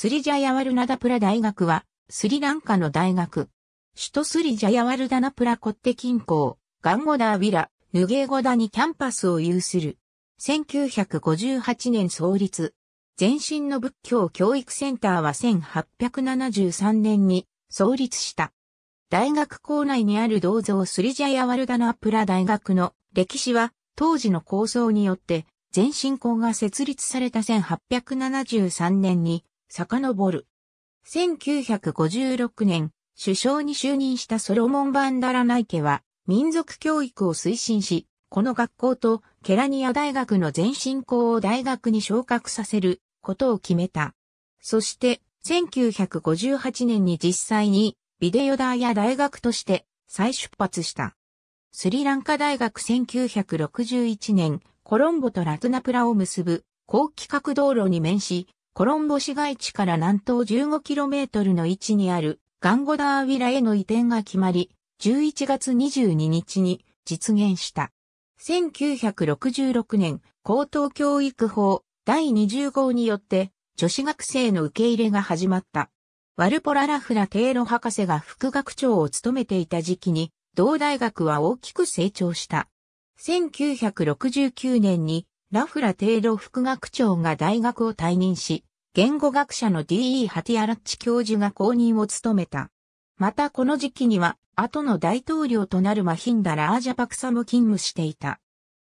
スリジャヤワルナダプラ大学は、スリランカの大学。首都スリジャヤワルダナプラコッテ近郊、ガンゴダービラ、ヌゲーゴダにキャンパスを有する。1958年創立。前身の仏教教育センターは1873年に創立した。大学校内にある銅像スリジャヤワルダナプラ大学の歴史は当時の構想によって前身校が設立された1873年に遡る。1956年、首相に就任したソロモン・バンダラナイケは、民族教育を推進し、この学校とケラニア大学の前進校を大学に昇格させることを決めた。そして、1958年に実際にビデオダーや大学として再出発した。スリランカ大学1961年、コロンボとラトナプラを結ぶ高規格道路に面し、コロンボ市街地から南東 15km の位置にあるガンゴダーウィラへの移転が決まり、11月22日に実現した。1966年、高等教育法第20号によって女子学生の受け入れが始まった。ワルポララフラテーロ博士が副学長を務めていた時期に、同大学は大きく成長した。1969年にラフラテーロ副学長が大学を退任し、言語学者の D.E. ハティアラッチ教授が公認を務めた。またこの時期には、後の大統領となるマヒンダ・ラージャパクサも勤務していた。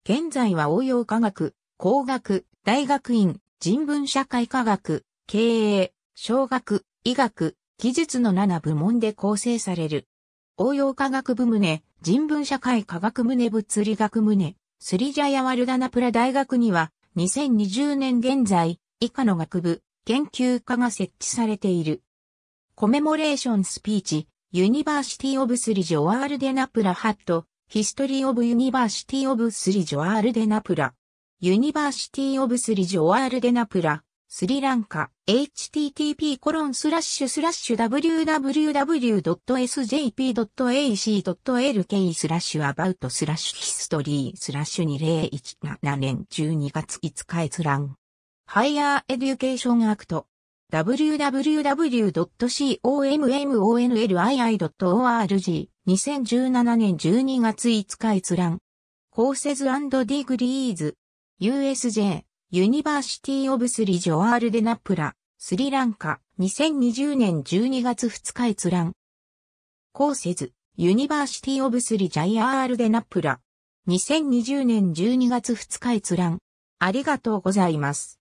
現在は応用科学、工学、大学院、人文社会科学、経営、小学、医学、技術の7部門で構成される。応用科学部胸、人文社会科学胸物理学胸、スリジャヤワルダナプラ大学には、2020年現在、以下の学部、研究家が設置されている。コメモレーションスピーチ、ユニバーシティオブスリジョワールデナプラハット、ヒストリーオブユニバーシティオブスリジョワールデナプラ。ユニバーシティオブスリジョワールデナプラ。スリランカ http コロンスラッシュスラッシュ www.sjp.ac.lk スラッシュアバウトスラッシュヒストリースラッシュ2017年12月5日閲覧ハイヤーエデュケーションアクト www.commonwealth.org2017 年12月5日閲覧コー d ズディグリーズ USJ ユニバーシティオブスリジョアールデナプラスリランカ2020年12月2日閲覧コーセズユニバーシティオブスリジャイアールデナプラ2020年12月2日閲覧ありがとうございます。